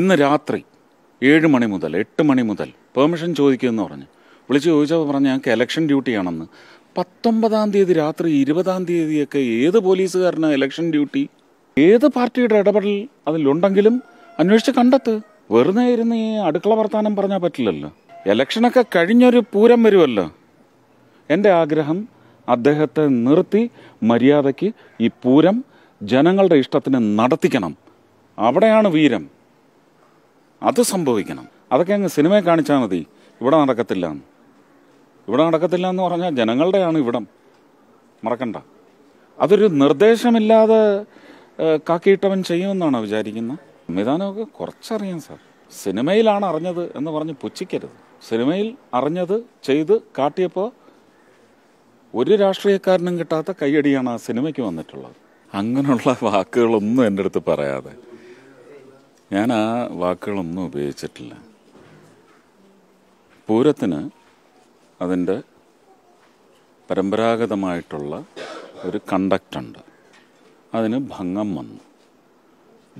ഇന്ന് രാത്രി ഏഴ് മണി മുതൽ എട്ട് മണി മുതൽ പെർമിഷൻ ചോദിക്കുമെന്ന് പറഞ്ഞു വിളിച്ച് ചോദിച്ചപ്പോൾ പറഞ്ഞു ഞങ്ങൾക്ക് എലക്ഷൻ ഡ്യൂട്ടിയാണെന്ന് പത്തൊമ്പതാം തീയതി രാത്രി ഇരുപതാം തീയതിയൊക്കെ ഏത് പോലീസുകാരന് എലക്ഷൻ ഡ്യൂട്ടി ഏത് പാർട്ടിയുടെ ഇടപെടൽ അതിലുണ്ടെങ്കിലും അന്വേഷിച്ച് കണ്ടെത്ത് വെറുതെ ഇരുന്ന് ഈ അടുക്കള വർത്താനം പറഞ്ഞാൽ പറ്റില്ലല്ലോ എലക്ഷനൊക്കെ കഴിഞ്ഞൊരു പൂരം വരുമല്ലോ എൻ്റെ ആഗ്രഹം അദ്ദേഹത്തെ നിർത്തി മര്യാദയ്ക്ക് ഈ പൂരം ജനങ്ങളുടെ ഇഷ്ടത്തിന് നടത്തിക്കണം അവിടെയാണ് വീരം അത് സംഭവിക്കണം അതൊക്കെ അങ്ങ് സിനിമയെ കാണിച്ചാൽ മതി ഇവിടെ നടക്കത്തില്ല എന്ന് ഇവിടെ നടക്കത്തില്ല എന്ന് പറഞ്ഞാൽ ജനങ്ങളുടെയാണ് ഇവിടം മറക്കണ്ട അതൊരു നിർദ്ദേശമില്ലാതെ കാക്കിയിട്ടവൻ ചെയ്യുമെന്നാണ് വിചാരിക്കുന്നത് സംവിധാനമൊക്കെ കുറച്ചറിയാം സാർ സിനിമയിലാണ് അറിഞ്ഞത് എന്ന് പറഞ്ഞ് പുച്ഛിക്കരുത് സിനിമയിൽ അറിഞ്ഞത് ചെയ്ത് കാട്ടിയപ്പോൾ ഒരു രാഷ്ട്രീയക്കാരനും കിട്ടാത്ത കയ്യടിയാണ് ആ സിനിമയ്ക്ക് വന്നിട്ടുള്ളത് അങ്ങനെയുള്ള വാക്കുകളൊന്നും എൻ്റെ അടുത്ത് പറയാതെ ഞാൻ ആ വാക്കുകളൊന്നും ഉപയോഗിച്ചിട്ടില്ല പൂരത്തിന് അതിൻ്റെ പരമ്പരാഗതമായിട്ടുള്ള ഒരു കണ്ടക്റ്റുണ്ട് അതിന് ഭംഗം വന്നു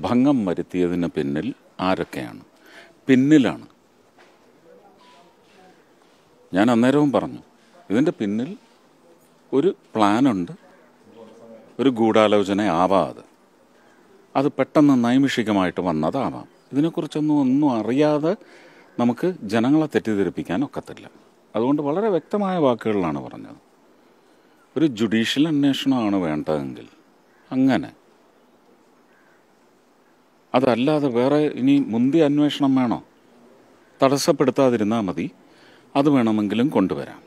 ഭംഗം വരുത്തിയതിന് പിന്നിൽ ആരൊക്കെയാണ് പിന്നിലാണ് ഞാൻ അന്നേരവും പറഞ്ഞു ഇതിൻ്റെ പിന്നിൽ ഒരു പ്ലാനുണ്ട് ഒരു ഗൂഢാലോചന ആവാതെ അത് പെട്ടെന്ന് നൈമിഷികമായിട്ട് വന്നതാവാം ഇതിനെക്കുറിച്ചൊന്നും ഒന്നും അറിയാതെ നമുക്ക് ജനങ്ങളെ തെറ്റിദ്ധരിപ്പിക്കാൻ ഒക്കത്തില്ല അതുകൊണ്ട് വളരെ വ്യക്തമായ വാക്കുകളിലാണ് പറഞ്ഞത് ഒരു ജുഡീഷ്യൽ അന്വേഷണമാണ് വേണ്ടതെങ്കിൽ അങ്ങനെ അതല്ലാതെ വേറെ ഇനി മുന്തി അന്വേഷണം വേണോ തടസ്സപ്പെടുത്താതിരുന്നാൽ മതി അത് വേണമെങ്കിലും കൊണ്ടുവരാം